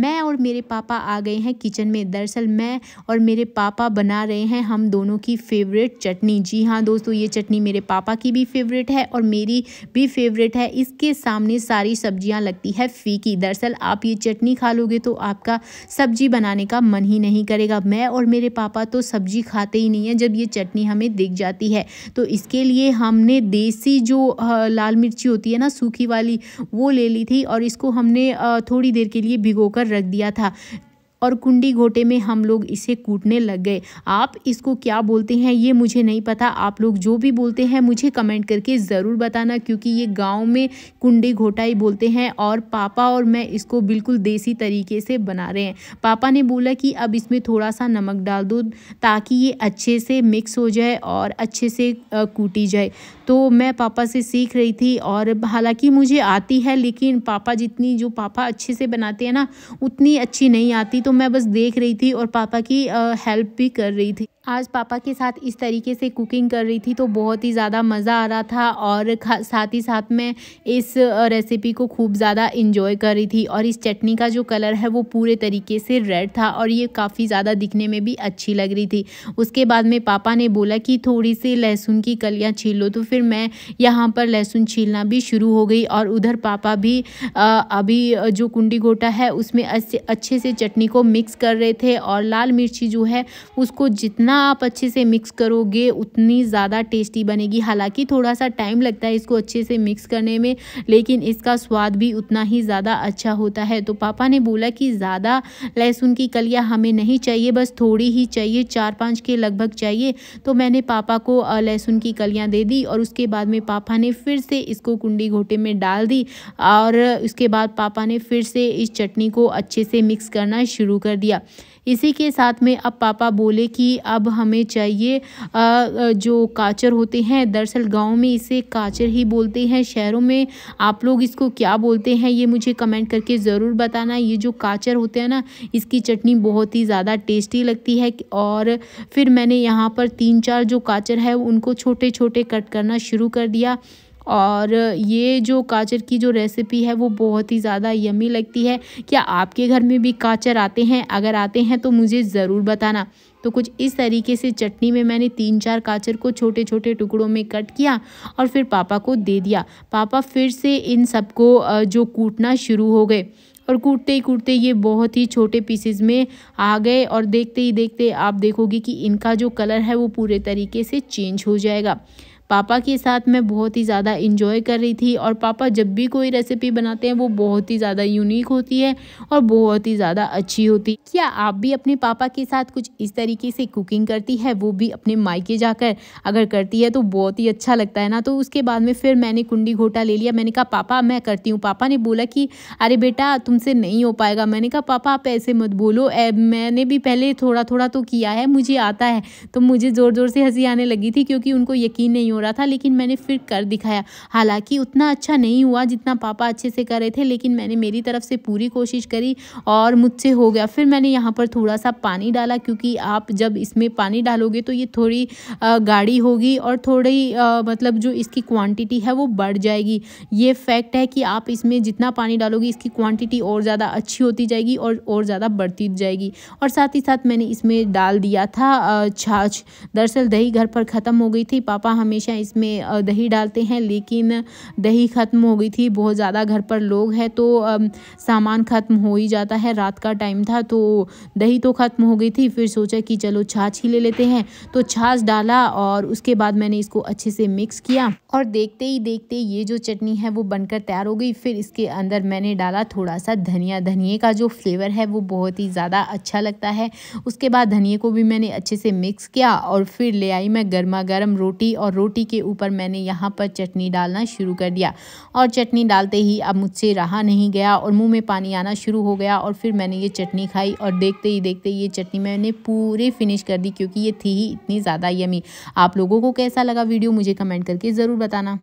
मैं और मेरे पापा आ गए हैं किचन में दरअसल मैं और मेरे पापा बना रहे हैं हम दोनों की फेवरेट चटनी जी हाँ दोस्तों ये चटनी मेरे पापा की भी फेवरेट है और मेरी भी फेवरेट है इसके सामने सारी सब्जियाँ लगती है फीकी दरअसल आप ये चटनी खा लोगे तो आपका सब्जी बनाने का मन ही नहीं करेगा मैं और मेरे पापा तो सब्जी खाते ही नहीं है जब ये चटनी हमें दिख जाती है तो इसके लिए हमने देसी जो लाल मिर्ची होती है ना सूखी वाली वो ले ली थी और इसको हमने थोड़ी देर के लिए भिगो कर रख दिया था और कुंडी घोटे में हम लोग इसे कूटने लग गए आप इसको क्या बोलते हैं ये मुझे नहीं पता आप लोग जो भी बोलते हैं मुझे कमेंट करके ज़रूर बताना क्योंकि ये गाँव में कुंडी घोटा ही बोलते हैं और पापा और मैं इसको बिल्कुल देसी तरीके से बना रहे हैं पापा ने बोला कि अब इसमें थोड़ा सा नमक डाल दो ताकि ये अच्छे से मिक्स हो जाए और अच्छे से कूटी जाए तो मैं पापा से सीख रही थी और हालाँकि मुझे आती है लेकिन पापा जितनी जो पापा अच्छे से बनाते हैं ना उतनी अच्छी नहीं आती तो तो मैं बस देख रही थी और पापा की हेल्प भी कर रही थी आज पापा के साथ इस तरीके से कुकिंग कर रही थी तो बहुत ही ज़्यादा मज़ा आ रहा था और साथ ही साथ मैं इस रेसिपी को खूब ज़्यादा इन्जॉय कर रही थी और इस चटनी का जो कलर है वो पूरे तरीके से रेड था और ये काफ़ी ज़्यादा दिखने में भी अच्छी लग रही थी उसके बाद में पापा ने बोला कि थोड़ी सी लहसुन की कलियाँ छील लो तो फिर मैं यहाँ पर लहसुन छीलना भी शुरू हो गई और उधर पापा भी अभी जो कुंडी गोटा है उसमें अच्छे से चटनी को को मिक्स कर रहे थे और लाल मिर्ची जो है उसको जितना आप अच्छे से मिक्स करोगे उतनी ज़्यादा टेस्टी बनेगी हालांकि थोड़ा सा टाइम लगता है इसको अच्छे से मिक्स करने में लेकिन इसका स्वाद भी उतना ही ज़्यादा अच्छा होता है तो पापा ने बोला कि ज़्यादा लहसुन की कलियाँ हमें नहीं चाहिए बस थोड़ी ही चाहिए चार पाँच के लगभग चाहिए तो मैंने पापा को लहसुन की कलियाँ दे दी और उसके बाद में पापा ने फिर से इसको कुंडी घोटे में डाल दी और उसके बाद पापा ने फिर से इस चटनी को अच्छे से मिक्स करना शुरू शुरू कर दिया इसी के साथ में अब पापा बोले कि अब हमें चाहिए जो काचर होते हैं दरअसल गांव में इसे काचर ही बोलते हैं शहरों में आप लोग इसको क्या बोलते हैं ये मुझे कमेंट करके ज़रूर बताना ये जो काचर होते हैं ना इसकी चटनी बहुत ही ज़्यादा टेस्टी लगती है और फिर मैंने यहाँ पर तीन चार जो काचर है उनको छोटे छोटे कट करना शुरू कर दिया और ये जो काचर की जो रेसिपी है वो बहुत ही ज़्यादा यमी लगती है क्या आपके घर में भी काचर आते हैं अगर आते हैं तो मुझे ज़रूर बताना तो कुछ इस तरीके से चटनी में मैंने तीन चार काचर को छोटे छोटे टुकड़ों में कट किया और फिर पापा को दे दिया पापा फिर से इन सबको जो कूटना शुरू हो गए और कूटते ही कूटते ये बहुत ही छोटे पीसेज में आ गए और देखते ही देखते आप देखोगे कि इनका जो कलर है वो पूरे तरीके से चेंज हो जाएगा पापा के साथ मैं बहुत ही ज़्यादा इंजॉय कर रही थी और पापा जब भी कोई रेसिपी बनाते हैं वो बहुत ही ज़्यादा यूनिक होती है और बहुत ही ज़्यादा अच्छी होती क्या आप भी अपने पापा के साथ कुछ इस तरीके से कुकिंग करती है वो भी अपने मायके जाकर अगर करती है तो बहुत ही अच्छा लगता है ना तो उसके बाद में फिर मैंने कुंडी घोटा ले लिया मैंने कहा पापा मैं करती हूँ पापा ने बोला कि अरे बेटा तुमसे नहीं हो पाएगा मैंने कहा पापा आप ऐसे मत बोलो मैंने भी पहले थोड़ा थोड़ा तो किया है मुझे आता है तो मुझे ज़ोर ज़ोर से हंसी आने लगी थी क्योंकि उनको यकीन नहीं हो रहा था लेकिन मैंने फिर कर दिखाया हालांकि उतना अच्छा नहीं हुआ जितना पापा अच्छे से कर रहे थे लेकिन मैंने मेरी तरफ से पूरी कोशिश करी और मुझसे हो गया फिर मैंने यहाँ पर थोड़ा सा पानी डाला क्योंकि आप जब इसमें पानी डालोगे तो ये थोड़ी गाढ़ी होगी और थोड़ी मतलब जो इसकी क्वान्टिटी है वो बढ़ जाएगी ये फैक्ट है कि आप इसमें जितना पानी डालोगे इसकी क्वान्टिटी और ज़्यादा अच्छी होती जाएगी और और ज़्यादा बढ़ती जाएगी और साथ ही साथ मैंने इसमें डाल दिया था छाछ दरअसल दही घर पर ख़त्म हो गई थी पापा हमेशा हमेशा इसमें दही डालते हैं लेकिन दही ख़त्म हो गई थी बहुत ज़्यादा घर पर लोग हैं तो सामान ख़त्म हो ही जाता है रात का टाइम था तो दही तो ख़त्म हो गई थी फिर सोचा कि चलो छाछ ही ले लेते हैं तो छाछ डाला और उसके बाद मैंने इसको अच्छे से मिक्स किया और देखते ही देखते ये जो चटनी है वो बनकर तैयार हो गई फिर इसके अंदर मैंने डाला थोड़ा सा धनिया धनिए का जो फ्लेवर है वो बहुत ही ज़्यादा अच्छा लगता है उसके बाद धनिए को भी मैंने अच्छे से मिक्स किया और फिर ले आई मैं गर्मा गर्म रोटी और रोटी के ऊपर मैंने यहाँ पर चटनी डालना शुरू कर दिया और चटनी डालते ही अब मुझसे रहा नहीं गया और मुँह में पानी आना शुरू हो गया और फिर मैंने ये चटनी खाई और देखते ही देखते ये चटनी मैंने पूरी फिनिश कर दी क्योंकि ये थी ही इतनी ज़्यादा यमी आप लोगों को कैसा लगा वीडियो मुझे कमेंट करके ज़रूर बताना